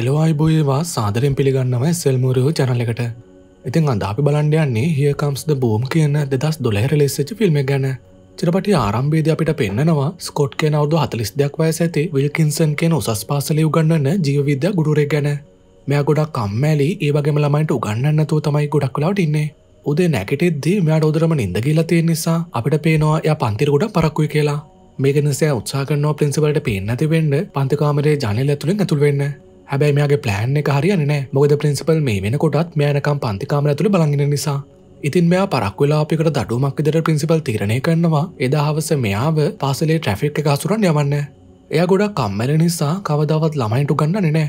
එලවායිබෝයවා සාදරෙන් පිළිගන්නව සෙල්මුරෝ චනලකට ඉතින් අද අපි බලන්ඩයන්නේ හියකම්ස්ද බෝම් කියන දෙදස් දොලහර ලෙස්සච ෆිල්ම් ගැන චිරපටි ආරම්භේද අපිට පෙන්න්නනවා ස්කොට් කිය අවුදු හතලිස් දෙයක් වයස ඇති විල්කින්සන් කියෙන උසස් පාසල උගන්නන්න ජීවවිද්‍ය ගුඩුරේ ගැන මෙයා ගොඩක් කම්මෑලි ඒවගේම ළමයිට උගන්නන්නතු තමයි ගොඩක්ලාවට ඉන්නේ උදේ නැකටෙද්දී මෙයා ෝදරම ඉඳගීලා තියෙන් නිසා අපිට පේනවා ය පන්තිරගොඩ පරක්කුයි කියලා මේගෙනසය උත්සාකරනවා පින්සිවලට පේන්නති වෙන්න පන්තිකාමරේ ජනල ඇතුළින් ඇතුළ වෙන්න හැබැයි මේගේ ප්ලෑන් එක හරියන නෑ මොකද ප්‍රින්සිපල් මේ වෙනකොටත් මෙයනකම් පන්තිකාමර ඇතුළ බලගෙන නිසා ඉතින් මෙයා පරක් වෙලාපිකට දඩුමක් ඉදර පින්සිපල් තිරණය කරනවා එදාහවස මෙයාාව පාසලේ ට්‍රෆික් එක අසුරන් යවන්න. එය ගොඩක් කම්මැල නිසා කවදාවත් ළමයින්ට ගන්න නෑ.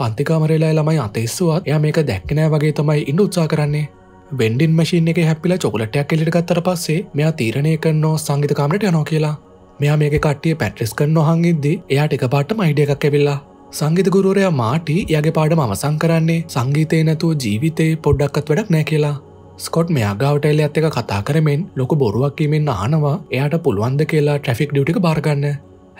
පන්තිකාමරලා ළමයි අතෙස්සුවත් එය මේක දැක්කනෑ වගේ තමයි ඉන්න උත්සා කරන්නේ. බෙන්ඩින් මශීන් එක හැපිල චොකලටයක් කෙලිටගත්තර පස්සේ මෙයා තීරණය කරන්නෝ සංගිතකාමට යනෝ කියලා. මෙයා මේක කට්ටිය පැට්‍රිස් කරන්න නොහංගිද්දී එයාට එක පාට මයිඩිය එකක් ඇවිල්ලා සංගීතගුරුවරයා මාටි යගේ පාඩම අවසං කරන්නේ සංගීතය නැතුව ජීවිතේ පොඩ්ඩක්කත් වැඩක් නෑ කියලා. ස්කොට් මෙයා ගාවටඇල ඇත්තක කතා කරමෙන් ලොක බොරුවක්කීමෙන් අහනවා එයට පුළුවන්ද කියලා ට්‍රෆික් ඩියටික බාරගන්න.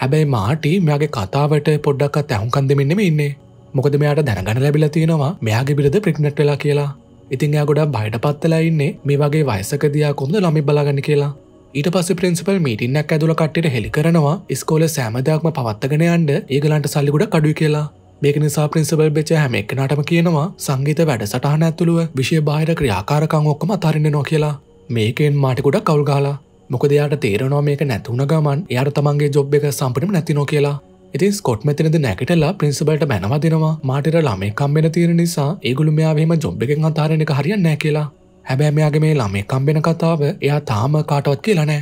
හැබැයි මාටි මෙයාගේ කතාවට පොඩ්ඩක්කත් ඇහුකන් දෙමින්නෙම ඉන්නේ. මොකද මෙයාට දැනගන ලැබිල තියෙනවා මෙයාගේ බිරිද ප්‍රික්නට් වෙලා කියලා. ඉතිංයා ගොඩා බයට පත්තලා ඉන්නේ මේ වගේ වයසකදයා කොඳ ළමි බලාගන්න කියලා ඊට පස්ස ප්‍රින්සිපල් මීටින්නක් ඇදුල කට්ට හෙළි කරනවා ස්කෝල සෑමදයක්ම පවත්තගෙන අන්ඩ ඒගලන්ට සල්ලිකුඩ කඩු කියලා මේක නිසා ප්‍රින්සිපල් බෙච හැම එක් නටම කියනවා සංගීත වැඩ සටහන ඇතුළුව විශෂය බාහිර ක්‍රියාකාරකං ඔක්කම අතරන්න නො කියලා මේකෙන් මාටිකුඩ කවල්ගාලා මොකදයාට තේරනවා මේක නැතුුණ ගමන් යාර තමන්ගේ ජොබ් එක සම්පටම නැතිනො කියලා ඉතින් ස්කොට් මෙතනද නැකටලා පින්සිබලට බැනවදිනවා මාටර ළමේ කම්බෙන තියෙන නිසා ඒගුළු මෙයාාවේම ජොබ් එකෙන් අතාරණ එක හරිියන්න නෑ කියලා හැබැ මෙයාගේ මේ ළමේ කම්බෙන කතාව එයා තාම කාටවත් කියලනෑ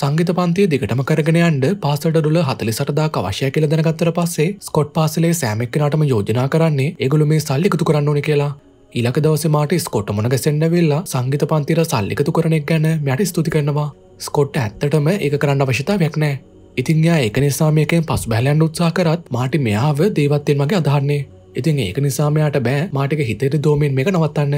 සංගිත පන්තිය දිගටම කරගෙන යන්ඩ පාසට ඩුල හතලි සටදා අවශ්‍ය කියල දැනගත්තර පස්සේ ස්කොට් පාසලේ සෑමෙක්කනටම යෝජනා කරන්නේ එගුළු මේ සල්ලිකතු කරන්න ඕනි කියලා ඉලක දවසමට ස්කොට් මොනග සෙන්න්නවෙල්ලා සංගිත පන්තිර සල්ලිකතු කරනෙක් ගැන මැටි ස්තුති කරනවා ස්කොට් ඇත්තටම ඒ කරන්න අවශ්‍යතාවයක් නෑ ඉතිංයා ඒක නිසාමයකෙන් පස් බැලයන් උත්සා කරත් මාටි මෙයාාව දේවත්තෙන් මගේ අධාරන්නේ ඉතින් ඒක නිසාමයාට බෑ මාටික හිතයට දෝමෙන් මේක නවත්තන්න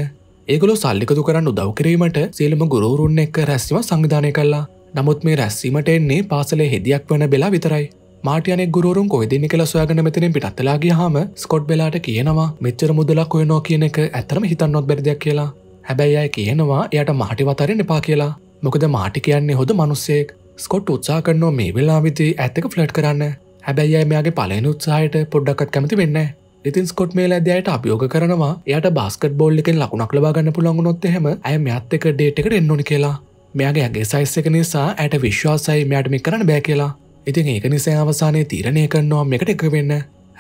ඒගොලො සල්ලිකතු කරන්න උදව්කිරීමට සියලම ගුරුවරුන් එක්ක රැස්සිම සංවිධානය කල්ලා නමුත් මේ රැස්සීමට එන්නේ පාසලේ හෙදියක් වන වෙලා විතරයි මාටයනෙ ගුරුන් කොයිදිනි කළ සොයාගන මෙතනින් පිටත්තලාගේ හාම ස්කොට් වෙලාට කියනවා මෙච්චර මුදලක් ඔයනෝ කියන එක ඇතරම හිතන්නොත් බැරිදයක් කියලා හැබැයි අය කියනවා එයට මාටි වතරෙන් එපා කියලා මොකද මාටි කියන්නේ හොද මනුස්සෙක් ස්කොට් උත්සා කරනෝ මේ වෙලා විදි ඇත්තක ෆ්ලට් කරන්න හැබැයි අය මෙයාගේ පලන උත්සාහයට පොඩ්ඩක්ත් කැමති වෙන්නේ ඉතින් ස්කොට් මේල අදයට අපියෝග කරනවා එයට බස්කට බෝල් එකෙන් ලකුණක් ලබාගන්න පුළොන් නොත් එහෙම ඇය මැත් එක ඩේටකට එන්නොනි කියලා මෙයාගේ ඇගේ සයිස් එක නිසා ඇයට විශ්වාසයි මෑටමි කරන්න බෑ කියලා ඉතින් ඒක නිසා අවසානයේ තීරණය කරනවා මෙකට එක වෙන්න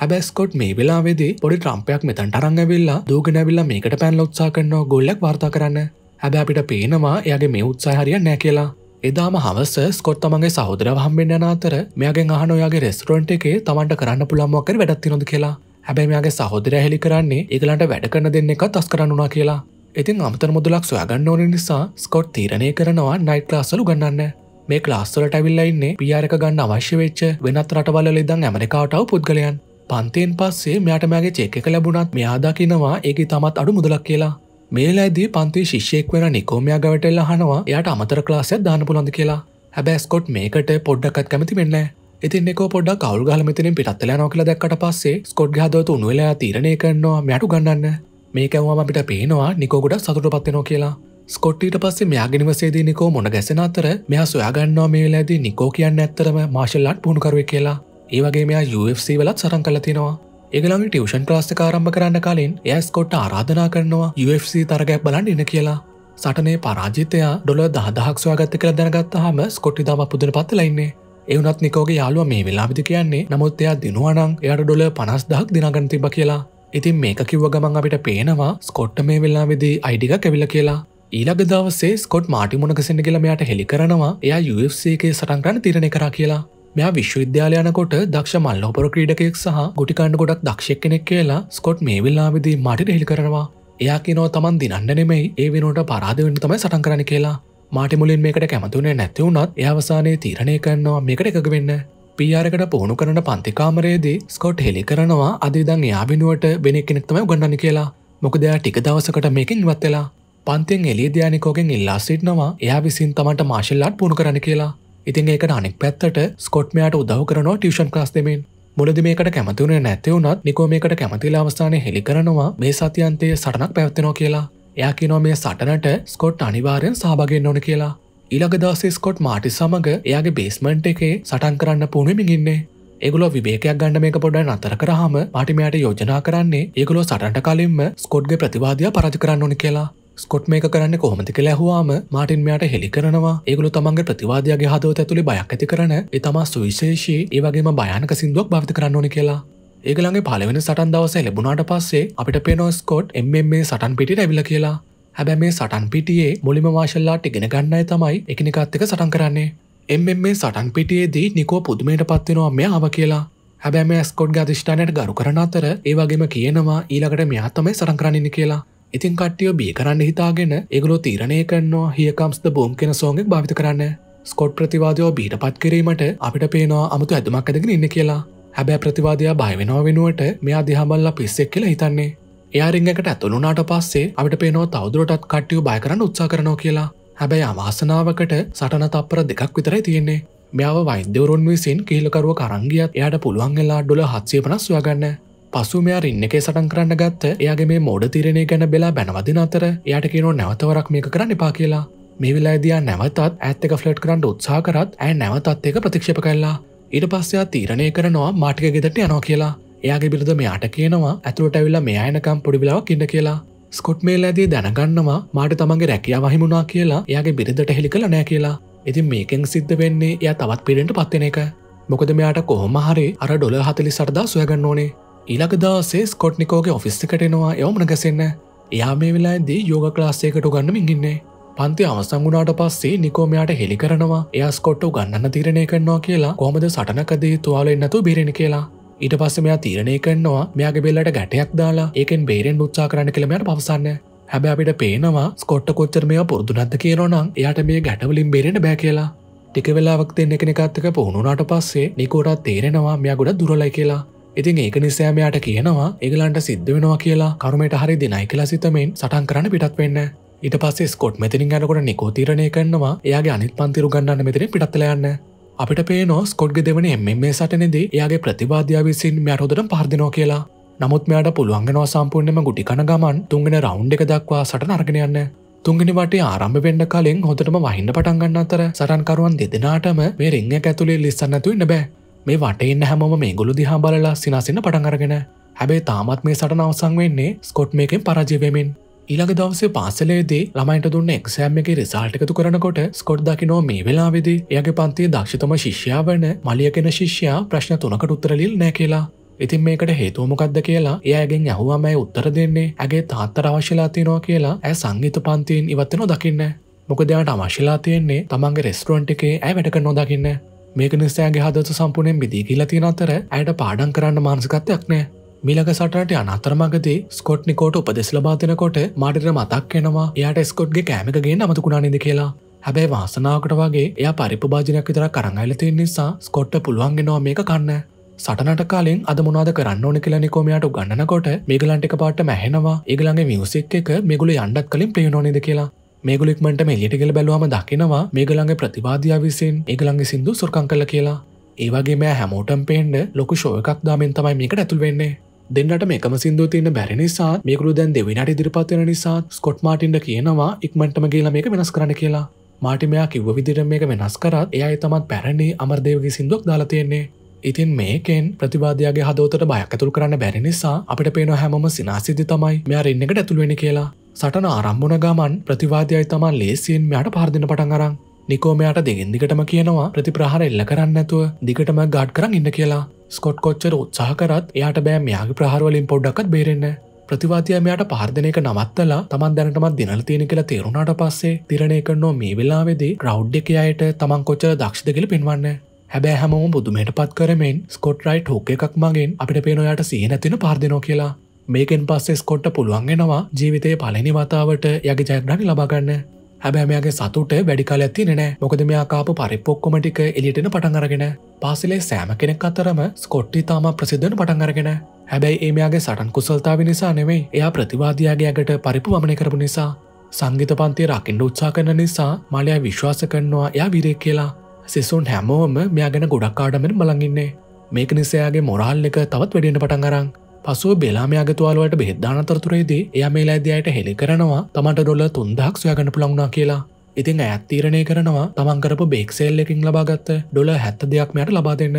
හැබැස්කොට් මේ වෙලාවෙදි පොඩි ට්‍රම්පයක් මෙතන්ට අරංගවෙල්ලා දූගෙනැවිල්ලා මේකට පැන් ලොත්සා කරන්නවා ගොල්ලක් වාර්තා කරන්න හැබැ අපිට පේනවා එයාගේ මේ උත්සාහරිය නෑ කියලා එදාම හවස ස්කොට් තමගේ සහෝදර හම්බෙන්න්න අතර මෙයාගේ අහනොයාගේ රෙස්ටරන්ට් එකේ තමන්ට කරන්න පුළම්මක්කර වැඩත්තිනොද කියලා හැබැයි මෙයාගේ සහෝදරය හෙළි කරන්නේ ඒගලන්ට වැඩ කරන දෙන්න එක තස් කරන්න වුණා කියලා. ඉතින් අමතර මුදලක් සොයාගන්න ඕන නිසා ස්කොට් තීරණය කරනවා නයිට් ක්ලාස්සලු ගන්න. මේ ක්ලාස්සලට ඇවිල්ලා ඉන්නේ පියාර එක ගන්න අවශ්‍ය වෙච්ච වෙනත් රටවල ඉදන් ඇමරිකාටව පුද්ගලයන්. පන්තයෙන් පස්සේ මෙයාට මෑගේ චෙක් එක ලැබුණත් මෙයාදා කියනවා ඒකි තමත් අඩු මුදලක් කියලා. මේලාදී පන්ති ශිෂ්‍යෙක් වෙන නිකෝමයා ගවටෙල්ල හනවා එයාට අමතර ක්ලාසයක් දාන පුළොඳ කියලා. හැබැස්කොට් මේකට පොඩ්ඩක්ත් කැමති වෙන්නේ. ඉතින් එක පොඩ කවල් ගල මෙතනින් පිටත්තල නොකල දැක්කට පස්සේ ස්කොඩ් හදවතු උනුවෙලා තීරණය කරනවා මැටු ගන්නන්න මේකැවවාම අපිට පේනවා නිකෝගොඩ සතුට පත්වෙනවා කියලා ස්කොට්ටීට පස්සේ මෙයාගෙනවසේදී නිකෝ මොන ගැසෙන අතර මෙයා සොයාගන්නවා මේ වෙලාදී නිකෝ කියන්න ඇත්තරම මාශල්ලාට පුුණුකරුව කියලා ඒවගේ මෙයා UFC වලත් සරං කල තිනවා ඒගලම ටියෂන් ක්‍රස්ට කාරම්භ කරන්න කලින් ඇස්කොට්ට ආරාධනා කරනවා UFC තරගැක් බලන්න ඉන්න කියලා සටනේ පරාජිතයා ඩොල දහදහක්ස්වාගත්ත කර දැනගත්තහම ස්කොට්ටි දම පුදන පත්තලයින්නේ එවනත් නිකෝගේ යාලුව මේ වෙලාබිදි කියන්නේ නමුත් එයා දිනුවනං එයට ඩොල පනස් දහක් දිනගන තිබ කියලා ඉතින් මේක කිව්ව ගමන් අපිට පේනවා ස්කොට්ට මේ වෙල්ලා විදී අයිඩික කැවිල කියලා ඊළඟ දවසේ ස්කොට් මාටි මොනකසින්න කියලා මෙයාට හෙළි කරනවා එයා UFCගේ සටන් කරන්න තිරණය කරා කියලා මෙයා විශ්වවිද්‍යාලයනකොට දක්ෂ මල්ලෝපර ක්‍රීඩකෙක් සහ ගොටිකාණ්ඩ ගොඩක් දක්ෂක් කෙනෙක් කියලා ස්කොට් මේ වෙල්ලාවිදී මටිට හෙළි කරනවා එයා කියනෝ තමන් දිනන්න නෙමෙයි ඒ වෙනුවට පරාධවෙන්න තමයි සටන් කරන කියලා මාට මුලින් මේකට කැමතුනේ නැතිවුණත් එයවසානයේ තීරණය කරනවා මේකට එකක වෙන්න. පියාරකට පුහුණු කරන පන්තිකාමරයේදී ස්කොට් හෙළි කරනවා අදදං එයා වෙනුවට වෙනෙක් කෙනෙක්තම ගන්නනි කියලා මොකදයා ටික දවසකට මේකින් ඉවත්වෙලා පන්තිෙන් එලියධ්‍යානිකෝගෙන් ඉල්ලා සිටනවා එයා විසින් තමට මාශල්ලාට පුුණු කරන කියලා ඉතින් ඒකට අනෙක් පැත්තට ස්කොට්මයාට උදව කරනවා ටියෂන් ක්‍රස් දෙමින් මුලද මේකට කැමතිවුණේ නැතිවුණත් නිකෝ මේකට කැමතිලා අවස්ථානය හෙළි කරනවා මේ සතියන්තය සටනක් පැවත්වෙනවා කියලා එයා කියනෝ මේ සටනට ස්කොට් අනිවාරයෙන් සහභගෙන් ඕන කියලා. ඊළඟ දවසේ ස්කොට් මාටි සමඟ එයාගේ බේස්මන්ට් එකේ සටන් කරන්න පුුණුවමින් ඉන්නේ. ඒගොලො විබේකයක් ගන්න මේක පොඩ්ඩ අතර කරහම පටිමයට යෝජනා කරන්නේ ඒගොලො සටන්ට කලින්ම ස්කොඩ්ගේ ප්‍රතිවාදයා පරජ කරන්න ඕනි කියලා. ස්කොට් මේක කරන්න කොහොමති කියලා ඇහුවාම මාටින් මෙයාට හෙළි කරනවා ඒගොලු තමන්ගේ ප්‍රතිවාදයාගේ හදවත ඇතුළි බයක් ඇති කරන ඒ තමා සුවිශේෂී ඒවගේම භයනක සිින්දුවක් භාවිත කරන්න ඕනි කියලා ඒගළගේ පලවෙන සටන් දවස ලැබුණට පස්සේ අපිට පෙනෝස්කොට් එම මේ සටන් පිටි ඇවිල කියලා හැබැ මේ සටන් පිටියේ මුලිම මාශල්ලාට ඉගෙන ගන්නයි තමයි එකනිකත්තක සටන් කරන්නේ එම මේ සටන් පිටියේදී නිකෝ පුදුමයට පත්වෙනවා මෙයාාව කියලා හැබැම ස්කොඩ් අධිෂ්ඨානයට ගරු කරන අතර ඒවගේම කියනවා ඊළකට මෙහත්තමයි සරංකරණනි කියලා ඉතින් කට්ටිය බිය කරන්න හිතාගෙන ඒගලෝ තීරණය කරන්නවා හියකම්ස්ද බෝම් කෙන සෝගෙක් භාවිත කරන්න ස්කොට් ප්‍රතිවාදයෝ බීට පත් කිරීමට අපිට පේනවා අමුතු ඇදමක් ඇදගෙන ඉන්න කියලා හැබැ ප්‍රතිවාදයා බයවෙනවා වෙනුවට මෙයා දිහමල්ල පිස්සෙක් කියලා හිතන්නේ එයාරිංගකට ඇතුළුනාට පස්සේ අපට පේනෝ තවදුරටත් කට්ටිය බය කරන්න උත්සා කරනවා කියලා හැබැයි අවාසනාවකට සටන තප්පර දෙකක් විතරයි තියෙන්නේ මෙයාව වෛද්‍යවරුන් විසින් කියලකරුව කරංගියත් එයට පුළුවන්ගලා ඩොල හත්සේ පනස් සොයාගන්න පසු මෙයා ඉන්නකේ සටන් කරන්න ගත්ත එයාගේ මේ මෝඩ තිරණය ගැන බෙලා බැනවදින අතර එයට කියනෝ නැවතවරක් මේක කරන්න එපා කියලා මේ විලාදයා නැවතත් ඇත්තක ෆ්ලට් කරන්න උත්සා කරත් ඇ නැවතත් ඒක ප්‍රතික්ෂප කල්ලා ඊට පස්සයා තීරණය කරනවා මාටික ගෙදට යනෝ කියලා එයාගේ බිරිද මෙයාට කියනවා ඇතුළට ඇවිල්ලා මෙයායනකම් පොඩිබිලාවක් ඉන්න කියලා ස්කොට් මේල් ඇදී දැනගන්නවා මාට තමන්ගේ රැකියා වහිමුණා කියලා එයාගේ බිරිදට හෙළි කළ නෑ කියලා ඉතින් මේකෙන් සිද්ධ වෙන්නේ එය තවත් පිරෙන්ට පත්වෙන එක මොකද මෙයාට කොහොම හරි අර ඩොල හතලි සරදා සොයගන්න ඕනේ ඊළගදාසේ ස්කොට්නිකෝගේ ඔෆිස්සිකටෙනවා යොමන ගැසෙන්න්න එයා මේ වෙලාදී යෝග ක්ලාස්සේකට ගන්න මින්ගින්නේ පන්ති අවසංගුණාට පස්සේ නිකෝමයාට හෙළි කරනවා එයා ස්කොට්ටු ගන්න තිරණය කරනවා කියලා කොමද සටනකදේ තුවාල එන්නතු බිරෙන කියලා ඊට පස්ස මෙයා තීරණය කරනවා මෙයාගේ බෙල්ලට ගැටයක් දාලා ඒකෙන් බේරෙන් උත්සා කරන්න කළමට පවසන්න හැබැ අපිට පේනවා ස්කොට්ට කොච්චර මේ පුරදුනත්ත කියරනම් එයට මේ ගැටවලින් බේරෙන බෑ කියලා ටික වෙලාවක් දෙන්න කෙනෙකත්තක පුහුණුනාට පස්සේ නිකෝටත් තේරෙනවා මෙයා ගොඩ දුරලයි කියලා ඉතින් ඒක නිසෑමයාට කියනවා ඒගලන්ට සිද්ධ වෙනවා කියලා කරුමට හරි දෙනයි කියලා සිතමෙන් සටන් කරන්න පිටත් වෙන්න ඉට පස්සේ ස්කොට් මෙතිනින් යනකොට නිකෝ තීරණය කරනවා එයාගේ අනිත් පන්තිරු ගන්නන්න මෙතින පිටත්ලයන්න අපිට පේ නෝ ස්කොඩ්ග දෙවන එම මේ සටනෙදී එයාගේ ප්‍රතිවාධ්‍යාව විසින් මැරෝදට පහර්දිනෝ කියලා නමුත් මෙයාට පුළුවන්ගෙනවා සම්පූර්ණයම ගුටි කන ගමන් තුන්ගෙන රවුන්් එක දක්වා සට නර්ගෙනයන්න තුන්ගනි වට ආරම්භ වෙන්න කලින් හොඳටම වහින්න පටන්ගන්න අතර සරන්කරුවන් දෙදෙනටම මේ රිංහ ඇතුළේ ලිස්සන්නතු ඉන්න බෑ මේ වටඉන්න හැමෝම මේ ගුළු දිහා බලලා සිනාසින්න පටන්ගරගෙන හැබේ තාමත් මේ සට අවසං වෙන්නේ ස්කොට් මේකෙන් පරජිවමින් ඊළඟ දවසේ පාසලේදී ළමයිට දුන්න එක්සෑම් එක රිසාල්ට එකතු කරනකොට ස්කොට් දකිනෝ මේ වෙලාවෙදී එයගේ පන්තියේ දක්ෂතම ශිෂ්‍යා වන මලිය කෙන ශිෂ්‍යයා ප්‍රශ්න තුනකට උත්තරලිල් නෑ කියලා. ඉතින් මේකට හේතුවමොකක්ද කියලා එයගෙන් ඇහුවාමයි උත්තර දෙන්නේ ඇගේ තාත්තර අවශ්‍යලා තියෙනවා කියලා ඇ සංගීත පන්තියෙන් ඉවත්තන දකින්න. මොකදයාට අවශ්‍යලා තියෙන්නේ තමන්ගේ රෙස්ටරන්ට් එකේ ඇ වැඩක නොදකින්න. මේක නිස්සෑගේ හදතු සම්පුනෙන් බිදී කියලා තියෙන අතර ඇයට පාඩන් කරන්න මානසිකත්වයක් නෑ මිලක සටට යන අතරමගදී ස්කොට් නිකෝට උපදෙස් ලබාදනකොට මාඩිර මතක් වෙනවා එයාට ස්කොට්ගේ කෑමකගේ නමතුකුණානිද කියලා හැබැයි වාසනාවකට වගේ එය පරිප භාජනයක් විතර කරං අයිලතිය නිසා ස්කොට්ට පුළුවන්ගෙනවා මේක කන්න සටනට කාලින් අද මොනාද කරන්න ඕන කියලා නිකෝමයාට ගන්නකොට මේගලන්ටික පාට මැහෙනවා ඒගලගේ මියසික් එක මෙගුල යන්ඩත් කලින් ප්‍රියනෝනිද කියලා මේගුලික්මට මෙලිටිගල බැලවාම දකිනවා මේගලගේ ප්‍රතිවාදයා විසින් ඒගලගේ සිින්දු සුර්කං කල කියලා ඒවගේ මෑ හැමෝටම් පේන්ඩ ලොකු ශෝයකක් දාමෙන් තමයි මේකට ඇතුල්වෙන්නේ දෙන්නට මේකම සිින්දුව තියන්න බැරි නිසා මේකරු දැන් දෙවිනට ඉදිරිපත්වෙන නිසා ස්කොට් මාටින්ට කියනවා ඉක්මටම කියලා මේක වෙනස් කරන කියලා මාටිමයා කිව්ව විදිට මේක වෙනස් කරත් එයයි තමත් පැරණි අමර්දේවගේ සිින්දුවක් දාලා තියෙන්නේ ඉතින් මේකෙන් ප්‍රතිවාදයාගේ හදෝතට බයකතුල් කරන්න බැරි නිසා අපිට පේන හැම සිනාසිදි තමයි මෙයා ඉන්නකට ඇතුළුවෙන කියලා සටන ආරම්භුණ ගමන් ප්‍රතිවාදයයි තමන් ලේසියෙන් මෙයාට පාර්දින පටන් අරන් නිකෝමයාට දෙගෙන් දිගටම කියනවා ප්‍රතිප්‍රහර එල්ල කරන්න ඇතුව දිගටම ගාඩ් කරන්න ඉන්න කියලා ස්කොට් කොච්චර උත්සාහකරත් එයාට බෑ මෙයාගේ ප්‍රහාරවලින් පොඩ්ඩක්ත් බේරෙන්න ප්‍රතිවාතිය මෙයාට පාර්ධනයක නවත්තලා තමන් දැනටමත් දිනල් තියෙන කියලා තේරුණාට පස්සේ තිරණය කරනෝ මේ වෙලාවෙදේ රෞඩ් එක අයට තමන් කොච්චර දක්ෂදකල පෙන්වන්න හැබෑ හැමෝම බුදුමයට පත් කරමෙන් ස්කොට් රයිට් හෝක එකක් මගෙන් අපිට පේනොයාට සිහිනැතින පාර්දිනෝ කියලා මේකෙන් පස්සේ ස්කොට්ට පුළුවන්ගෙනවා ජීවිතය පලනි වතාවට යගේ ජයග්‍රහණ ලබාගන්න හැබෑමයාගේ සතුට වැඩිකාල ඇතින නෑ මොකද මෙයාකාපු පරිපොක්කොමටික එලිටෙන පටන්ගරගෙන පාසිලේ සෑම කෙනෙක් අතරම ස්කොට්ටි තාම ප්‍රසිද්ධන පටන්ගරගෙන හැබැයි ඒමයාගේ සටන් කුසල්තාව නිසා නෙවෙයි එයා ප්‍රතිවාදයාගේයකට පරිපු වමන කරපු නිසා සංගිත පන්තිය රකිින්ඩ උත්සා කරන නිසා මලයා විශ්වාස කරනවා එයා විරේ කියලා සිසුන් හැමෝම මෙයා ගැන ගොඩක්කාඩමෙන් බලඟින්නේ මේක නිසයාගේ මොරාල් එක තවත් වැඩෙන පටන්ගරං පසුව බෙලාම අගතුවාලුවට බෙද්දාන අතරතුරේදී එය මේ ලෑදයට හෙළි කරනවා තමට ඩොල්ල තුන්දහක් සොයගන්න පුළවුණා කියලා ඉතින් ඇත්තීරණය කරනවා තමන්කරපු බෙක්සේල් එකින් ලබාගත්ත ඩොල හැත්ත දෙයක් මයට ලබා දෙන්න.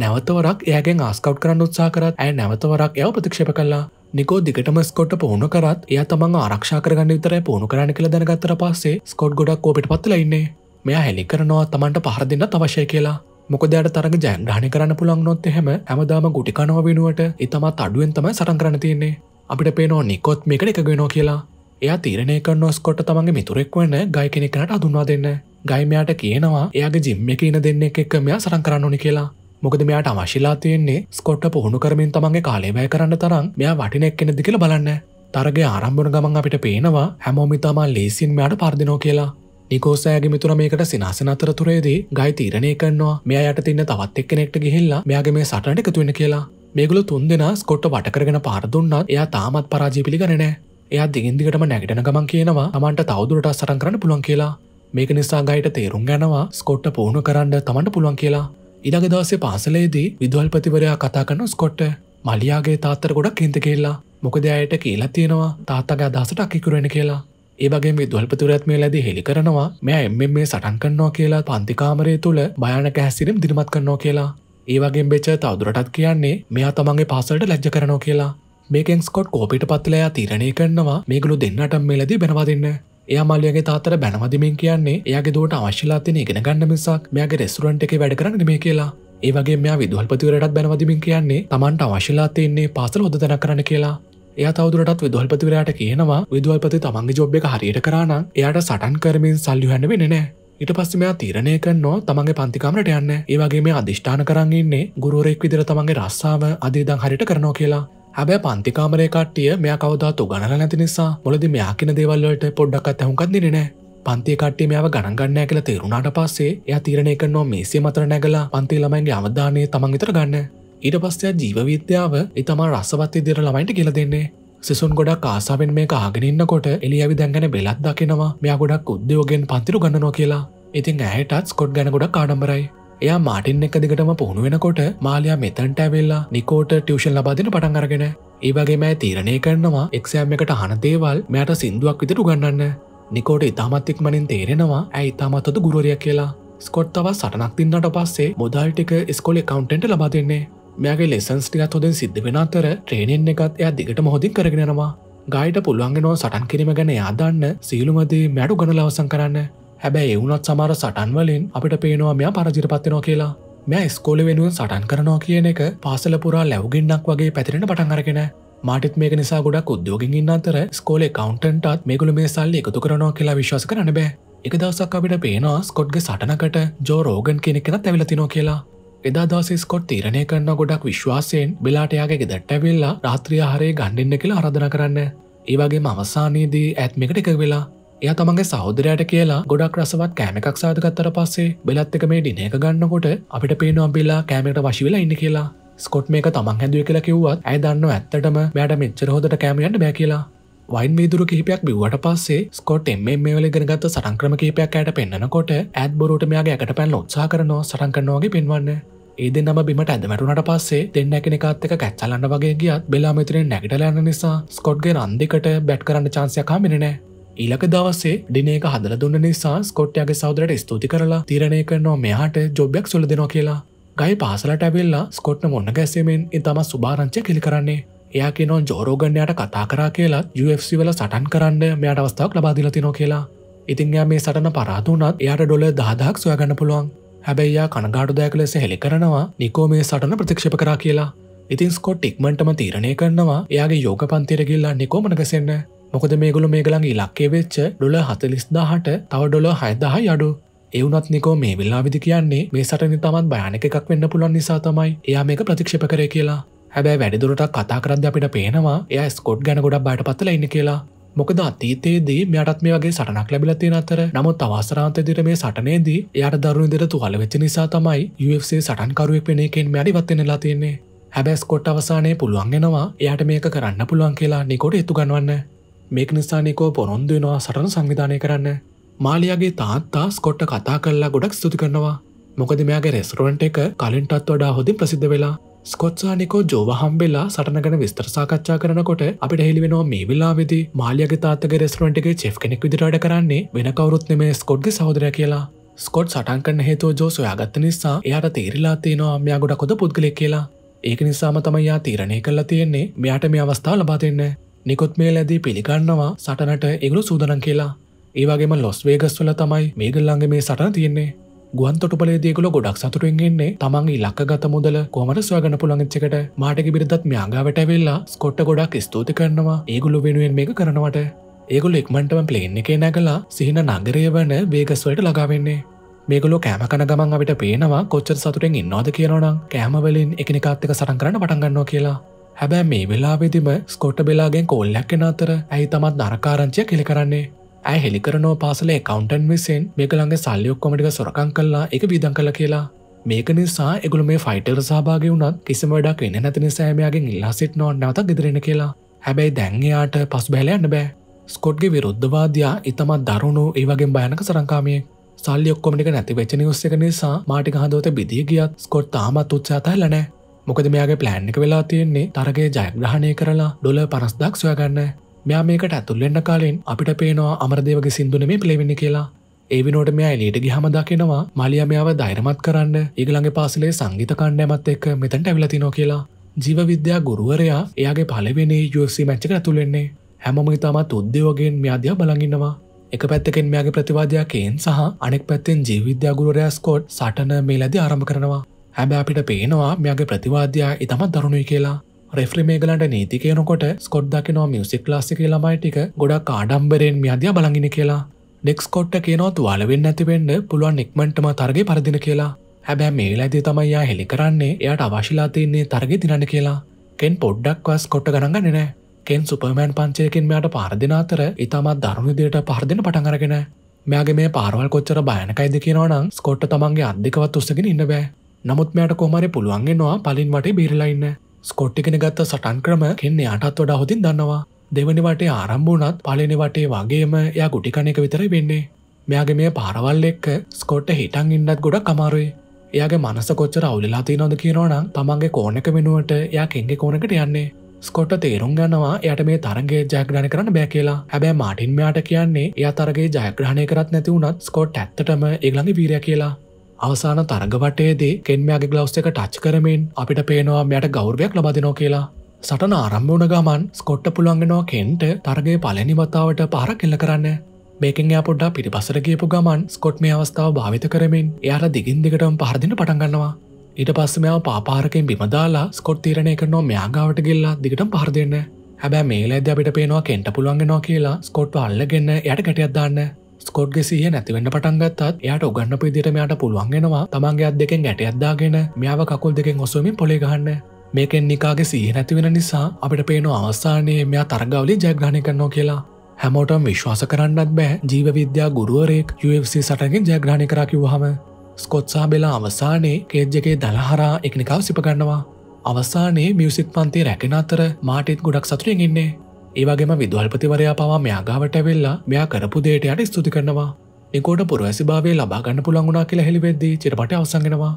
නැවතවරක් ඒගෙන් ආස්කව් කරන්න උත්සා කරත් ඇය නැවතවරක් යව ප්‍රතික්ෂප කල්ලා නිකෝ දිගටම ස්කොට් පුහුණු කරත් එය තමන් ආරක්ෂා කරගන්න විතරයි පුහුණු කරන්න කළ දැනගත්තර පස්සේ ස්කොට් ගොඩක් කෝපිට පත්තුලඉන්නේ මෙයා හෙලි කරනවා තමන්ට පහරදින්න තවශය කියලා මොකදයට තරග ජයන් ්‍රහණ කරන්න පුළන් නොත් හැම හැමදාම ගුටිකනව වෙනුවට ඉතමත් අඩුවෙන් තමයි සරන් කරන තියෙන්නේ අපිට පේනෝ නිකොත් මේක එකගෙනෝ කියලා එයා තීරණය කරන ස්කොට තමන්ගේ මිතුරෙක් වන්න ගයි කෙනෙකනට අදුන්වා දෙන්න ගයිමයාට කියනවා එයාගේ ජිම්ම එක ඉන දෙන්න එක්ක මෙයා සරන් කරන්න ඕනි කියලා මොකද මෙයාට අවශිලා තියෙන්නේ ස්කොට්ට පුහුණු කරමින් තමන්ගේ කාලේබය කරන්න තරම් මෙයා වටිනෙක් කෙනෙදි කියල බලන්න තරගේ ආරම්භන ගමන් අපිට පේනවා හැමෝමිතමා ලේසින් මෙයාට පර්දිනෝ කියලා නිකෝසෑගේ මිතුර මේකට සිනාසන අතරතුරේදී ගයි තීරණය කරනවා මෙයා යට තින්න තවත් එක්කෙනෙක්ට ගිහිල්ලා මෙයාගේ මේ සටනට එකතුවෙන කියලා මේගුල තුන් දෙෙන ස්කොට්ට වටකරගෙන පාරදුන්නත් එයා තාමත් පරාජීපිලි ගණනෑ එයා දිගින්දිගටම නැගටන ගමන් කියනවා තමන්ට තවදුරට සටන් කරන්න පුළන් කියලා මේක නිසා ගයිට තේරුම් ගැනවා ස්කොට්ට පුහුණු කරන්න තමන්ට පුළුවන් කියලා ඉඩග දවසේ පාසලේදී විදුවල්පතිවරයා කතා කරන ස්කොට්ට මලියාගේ තාත්තර ගොඩක් කෙන්ත කියල්ලා මොකදයායට කියලා තියෙනවා තාත්තගේ අදසට අකිකුරෙන කියලා ඒගේ දුල්පතුරත්ම ලද හෙළි කරනවා මෙය එම මේ සටන් කන්නවා කියලා පන්තිකාමරය තුළ භයනක හැසිරම් දිරිමත් කන්නවා කියලා ඒවගේ බෙච තවදුරටත් කියන්නේ මෙයා තමන්ගේ පාසල්ට ලැජ්ජ කරනවා කියලා මේකෙන් ස්කොට් කෝපිට පත්ලයා තීරණය කරනවා මේගලු දෙන්නට මෙලදී බැනවා දෙන්න එය මල්ලියගේ තාතර බැනවදිමින් කියන්නේ එයාගේ දුවට අවශ්‍යලාතින ඉගෙන ගන්න මිසක් මෙයාගේ රෙස්ටරන්ට් එක වැඩ කරන්න මේ කියලා ඒවගේ මෙයා විදුහල්පතිවරටත් බැනවදිමින් කියන්නේ තමන්ට අවශ්‍යලාතින්නේ පාසල හොදදන කරන කියලා එය තවදුරටත් විදුහල්පතිවරයාට කියනවා විදුවල්පති තමන්ගේ ජොබ් එක හරියට කරන්න එයාට සටන් කරමින් සල්ලි හැන්න වෙනෙනෑ ඉට පස්සමයා තීරණය කන්නෝ තමන්ගේ පන්තිකමට යන්න ඒවගේ මේ අධිෂ්ඨාන කරන්නන්නේ ගුරුවරෙක් විදිර තමන්ගේ රස්සාාව අදීදං හරිට කරනෝ කියලා හැබැ පන්තිකාමරය කට්ටිය මෙයා කවදතු ගණන නැති නිසා මොලද මෙයාකින දේවල්ලට පොඩ්ඩක්ත් ඇහුකක් දිනෙනෑ පන්තිකට්ටේ මෙයාව ගණගන්න ඇකළ තේරුණාට පස්සේ එය තීරණය කන්නෝ මේසේ මතර නැගලා පන්තිලමයින්ගේ අවධානය තමන්ගිතර ගන්න ඊට පස්සයක් ජීවවිද්‍යාව ඉතමා රස්සවත්ය දිර ළමයිට කියල දෙන්නේ සිසුන් ගොඩක් ආසාාවෙන් මේ ආගෙනන්නකොට එලියවි දැන්ගැන බෙලත් දකිනවා මෙයා ගොඩක් උද්‍යෝගෙන් පන්තිරු ගන්නනවා කියලා ඉතින් ඇහටත් ස්කොට් ගැන ගොඩක් කාඩම්බරයි එයා මාටින් එක දිගටම පුහුණු වෙනකොට මාලයා මෙතැන්ට ඇවෙල්ලා නිකෝට ටියෂන් ලබාදින පටන් අරගෙන ඒවගේ මෑ තීරණය කරනවා එක්සෑම් එකට හනදේවල් මෑට සිින්දුවක් විතට ගන්නන්න නිකෝට ඉතාමත්තික් මනින් තේරෙනවා ඇයි ඉතාමත්තතු ගුරුවරයක් කියලා ස්කොට් තව සටනක් තින්නට පස්සේ මොදල් ටික ස්කොල කවන්ටෙන්ට ලබා දෙන්නේ මෙයාගේ ලෙසන්ස් ටිකත් හොදෙන් සිද්ධ වෙන අතර ට්‍රේනෙන් එකත් එයා දිගට මොහොදින් කරගෙනවා ගයිට පුළුවන්ගෙනවා සටන් කිරීම ගැන යාදන්න සීලුමදේ මැඩු ගණ ලවසන් කරන්න හැබැයි එවුනත් සමර සටන්වලින් අපිට පේනවා මෙයා පරජිරපත්වෙනවා කියලා මෙය ස්කෝල වෙනුවෙන් සටන් කරනවා කියන එක පාසල පුරා ලැවගෙන්න්නක් වගේ පැතිරෙන පටන් අරගෙන මාටිත් මේක නිසා ගොඩක් උද්‍යෝගින් ඉන්න අතර ස්කෝලේ කවන්ටන්ටත් මේගුල මේ සල්ලි එකතු කරනවා කියලා විශ්වාස කරන්න බෑ එක දවසක් අපිට පේනවා ස්කොඩ්ග සටනකට ජෝ රෝගන් කෙනෙක් කෙනත් ඇවිලතිනෝ කියලා එදා දස ස්කොට් තීරණය කරන්න ගොඩක් විශ්වාසයෙන් බෙලාටයාගේ ගෙදැට්ටවෙල්ලා රාත්‍රිය හරය ගණ්ඩන්න කියලා අරධන කරන්න. ඒවගේ අවසානයේදී ඇත්මකට එක වෙලා එය තමගේ සෞදරයට කියලා ගොඩක් රසවත් කෑමකක් සාධකත්තර පස්සේ බෙලත්තක මේ ඩිනේක ගන්නකොට අපිට පේන අම්බිල්ලා කෑමට වශවෙලා ඉන්න කියලා ස්කොට් මේක තමන් හැදුව කියලා කිව්වත් ඇය දන්න ඇත්තටම වැඩ මෙච්චර හොදට කෑමයන්ට බැ කියලා වයින් වීදුරු කිහිපයක් බිව්වට පස්සේ ස්කොට් එම් මේවල ගෙනගත්ත සරංක්‍රම කහිපයක් ඇයට පෙන්න්නකොට ඇත් බොරුට මෙයාගේ ඇකට පැල්ල උත්සා කරනවා සරංකරනවාගේ පෙන්වන්න ඒ දෙන්නම බිමට ඇදමැටුනට පස්සේ දෙන්නැකෙනෙකාත්තක කැච්චලන්න වගේ ගියත් බෙලාමිතරෙන් නැගටලෑන නිසා ස්කොට්ගේ අන්දිකට බැට් කරන්න චාන්සයකා මිනිනෑ ඊලක දවසේ ඩිනේක හදල දුන්න නිසා ස්කොට්යාගේ සෞදරට ස්තුති කරලා තිරණය කරනවා මෙයාට ජොබ්යක් සුල දෙනවා කියලා ගයි පාසලට ඇවෙල්ලා ස්කොට්න මොන්න ගැසීමෙන් ඉතම සුභාරංචය කෙළි කරන්නේ එයා කියනො ජෝරෝගන්නයට කතා කරා කියලා UFC වල සටන් කරන්න මෙයාට අවස්ථාවක් ලබාදිල තිනො කියලා ඉතින් එයා මේ සටන පරාතුනත් එයාට ඩොල දහදහක් සොයගන්න පුළුවන් හැබැයියා කනගාඩුදායක ලෙස හෙළි කරනවා නිකෝ මේ සටන ප්‍රතික්ෂප කරා කියලා ඉතින් ස්කොට් ඉක්මටම තීරණය කරනවා එයාගේ යෝග පන්තිරගිල්ලා නිකෝමනගසන්න මොකද මේගොලු මේගලන් ඉලක්කේ වෙච්ච ඩොල හතලිස්දාහට තව ඩොල හයදාහ යඩු එවුනත් නිකෝ මේ විල්ලා විදි කියන්නේ මේ සටනි තමන් භයනක එකක් වෙන්න පුළන් නිසා තමයි එයා මේක ප්‍රතික්ෂප කරය කියලා හැබැ වැඩිදුරට කතා කරද අපිට පේනවා එය ස්කොට් ගැන ගොඩක් බයට පත්තල ඉන්න කියලා මොකද අතීතයේදී මෙයටත් මේ වගේ සටනක් ලැබිලතිය අතර නමුත් අවසරාන්ත දිර මේ සටනේදී එයට දරුණු දෙර තුහල වෙච්ච නිසා තමයි UFC සටන්කරුවෙක් වෙන එකෙන් මැඩිවත්වෙනලා තියෙන්නේ හැබැස් කොට් අවසානය පුළුවන්ගෙනවා එයට මේක කරන්න පුළුවන් කියලා නිකොට එතු ගන්වන්න මේක නිසානිකෝ පොරොන්දනවා සටන සංවිධානය කරන්න මාලියගේ තාත්තා ස්කොට්ට කතා කරලා ගොඩක් ස්තුති කරනවා මොකද මෙයාගේ රෙස්රුවන්ට එක කලින්ටත් වඩා හොඳින් ප්‍රසිද්ධ වෙලා ස්කොත්සානිකෝ ජෝව හම්බෙලා සටනගන විස්තර සාකච්ඡා කරනකොට අපිට හෙළිවෙනවා මේ වෙලාවෙදි මාලියගේ තාත්තක රෙස්ටරන්ටගේ චෙෆ් කෙනෙක් විදිරට කරන්නේ වෙන කවරුත්නෙම ස්කොඩ්ග සහෝදර කියලා ස්කොට් සටන්කන්න හේතුව ජෝ සොයාගත්ත නිසා එයාට තේරිලා තියෙනවා මෙයා ගොඩ කොද පුද්ගලෙක් කියලා ඒක නිසාම තමයියා තීරණය කල්ලා තියෙන්නේ මෙයාට මේ අවස්ථාව ලබා දෙන්න නිකොත් මේ ලැදී පිළිගන්නවා සටනට ඒගුරු සූදනන් කියලා ඒවාගේම ලොස් වේගස්වල තමයි මේගල්ලන්ගේ මේ සටන තියෙන්නේ ගුවන් තොටපලේ දේගොල ගොඩක් සතුටෙන්ගෙන්නේ තමන්ගේ ලක්කගත මුදල කොමට සොයගන පුළංච්චකට මාටක බිරිදත් මයාගාවට වෙල්ලා ස්කොට්ට ගොඩක් ස්තුති කරනවා ඒගොලු වෙනුවෙන් මේ කරනවට ඒගොල එක්මටම පලේන්න එකේ නැගලා සිහින නගරය වන වේගස්වලට ලගාවෙන්නේ මේගොලො කෑම කන ගමන් අපිට පේනවා කොච්චර සතුරෙන් ඉන්නවාද කියනවනම් කෑමවලින් එකනිකාත්තක සටන් කරන්න පටන්ගන්නවා කියලා. හැබැ මේ වෙලාවෙදිම ස්කොට්ට බෙලාගෙන් කෝල්ලැක්කෙන අතර ඇයි තමත් නරකාරංචය කෙළි කරන්නේ. ඇ හෙළිකරනෝ පාසලේ කවන්ටන් විසින් මේකළඟ සල්ලියොක්කොමටික සොරකං කල්ලා එක විදං කල කියලා මේක නිසා එගුල මේ ෆයිටර් සභාගය වුණත් කිසිම වැඩක් වෙන නැතිනි සෑමයාගෙන් ඉල්ලා සිට් නොන් නවත ගෙදරෙන කියලා හැබැයි දැන්යාට පස් බැලයන්න බෑ ස්කොට්ගේ විරුද්ධවාදයා ඉතමත් දරුණු ඒවගේ බයනක සරංකාමයේ සල්ලි ඔක්කොමටික නැති වෙච්චන උස්සක නිසා මාටික හදෝත බිදිය ගියත් ස්කොට් තාමත් උත්සාතයිලනෑ මොකද මෙයාගේ ප්ලෑන්්ික වෙලා තියෙන්නේ තරගේ ජයග්‍රහණය කරලා ඩොල පරස්දක් සොයගන්න මෙයා මේකට ඇතුල්ලෙන්න්න කාලෙන් අපිට පේනවා අමරදේවගේ සිින්දුන මේ පිළිවෙන්න කියලා ඒ විනෝට මෙයා එලට ගිහම දකිනවා මලියමයාව දෛරමත් කරන්න ඒගළඟ පාසලේ සංගීත කණ්ඩෑමත් එක්ක මෙතැන්ට ඇවිලතිනෝ කියලා ජීවවිද්‍යා ගුරුවරයා එයාගේ පලවෙනි යුසි මැච්චක ඇතුළෙන්නේ හැමම ඉතාමත් උද්‍යෝගෙන් මෙයාදයා බලඟන්නවා එක පැත්තකෙන් මෙයාගේ ප්‍රතිවාදයා කේන් සහ අනෙක් පැත්තෙන් ජීවිද්‍යාගුරුරයා ස්කෝට් සටන මේ ලදි ආරම කරනවා හැබැ අපිට පේනවා මෙයාගේ ප්‍රතිවාදයා ඉතමත් දරුණුයි කියලා රෙෆ්ලි මේගලන්ට නීති කියනකොට ස්කොඩ් දකිනවා මියසික් ලාසික ළමයිටික ගොඩක් ආඩම්බරෙන් මියදිය බලගින කියලා නෙක්ස්කොට්ට කියනොත් වලවෙන්න ඇතිවෙන්න පුළුවන් නික්මටම තර්ග පරදින කියලා හැබැ මේ ලඇති තමයියා හෙළි කරන්නේ එයට අවශිලාතියන්නේ තර්ග දිනන කියලා කෙන් පොඩ්ඩක්වස් කොට ගනග නෑ කෙන් සුපර්මෑන් පංචයකින් මෙයාට පාර්දිනාතර ඉතාමත් දරුණුදයට පහර්දින පටඟරගෙන මෙයාගේ මේ පාරවල් කොච්චර බයනකයිද කියනවනම් ස්කොට්ට තමන්ගේ අධිකවත් උස්සගෙන ඉන්න බෑ නමුත් මෙයට කොමරි පුළුවන්ගෙන්වා පලින් වට බිරිලයින්න ස්කොට්ටිකෙන ගත්ත සටන් ක්‍රම කෙන්නේ අටත් වඩා හොතින් දන්නවා දෙවනිවටේ ආරම්භූනත් පලනිවටේ වගේම යා ගුටිකණයක විතරයි වෙන්නේ මෙයාගේ මේ පාරවල් එක්ක ස්කොට්ට හිටන් ඉන්නත් ගොඩ කමාරුයි එයාගේ මනස කොච්චර අවුලලාති නොද කියනවනම් තමන්ගේ කෝනක වෙනුවට යා කෙන්ගේ කෝනකට යන්නේ ස්කොට තේරුම් ගන්නවා යට මේ තරගේ ජයග්‍රහණ කරන්න බෑ කියලා හැබැ මාටින් මෙයාට කියන්නේ එයා තරගේ ජයග්‍රහණය කරත් නැතිවුණත් ස්කොට් ඇත්තටම ඒගලඟ වීරය කියලා අවසාන තරගවටේදී කෙන්මයාගේ ගලවස් එක ටච් කරමින් අපිට පේනවා මෙයට ගෞරවයක් ලබදිනෝ කියලා සටන ආරම්භ වුණ ගමන් ස්කොට්ට පුළුවන්ගෙනවා කෙන්ට තරගේ පලනිමතාවට පහර කෙල්ල කරන්න මේකෙන් යාපොඩ්ඩා පිරිපසර ගේපු ගමන් ස්කොට් මේ අවස්ථාව භාවිත කරමින් එයාට දිගින් දිගටම පහරදින පටන්ගන්නවා ඊට පස්ස මෙයා පාපාරකෙන් බිමදාලා ස්කොට් තීරණය කරනවා මෙයාගාවට ගෙල්ලා දිගටම පහරදන්න හැබැ මේලද අපිට පේනවා කෙන්ට පුළුවන්ගෙනවා කියලා ස්කොට් අල්ලගන්න යට ගැටියත්දාන්න ස්කොඩ්ගේ සිය නැතිවෙන්න පටන්ගත්තත් එයට ඔගන්න පිදිට මෙයාට පුළුවන්ගෙනවා තමන්ගේ අත් දෙකෙන් ගැට අදදාගෙන මෙයාාව කකුල් දෙකෙන් ඔසුවමින් පොලිගහන්න මේකෙන් නිකාගේ සිය නැතිවෙන නිසා අපිට පේන අවස්ථානයේ මෙයා තරගවලි ජයග්‍රහණය කරනවා කියලා හැමෝටම් විශ්වාස කරන්නත් බෑ ජීවවිද්‍යා ගුරුවරෙක් UFC සටගෙන් ජයග්‍රහණය කරකිවහම ස්කොත්සා බෙලා අවසානයේ කේජ්ජගේ දළහරා එකනිකාව සිපගන්නවා අවසානයේ මියසික් පන්ති රැකෙන අතර මාටිත් ගොඩක් සතුරින් ඉන්නේ ඒවගේම විදුහල්පතිවරයා පවා මෙයාගාවට වෙල්ලා මෙයා කරපු දේට යට ස්තුති කරනවා නිකෝට පුරවැසි භාවේ ලබාගන්න පුළංගුණනා කියලා හෙළිවෙද්දී චිරපට අවසගෙනවා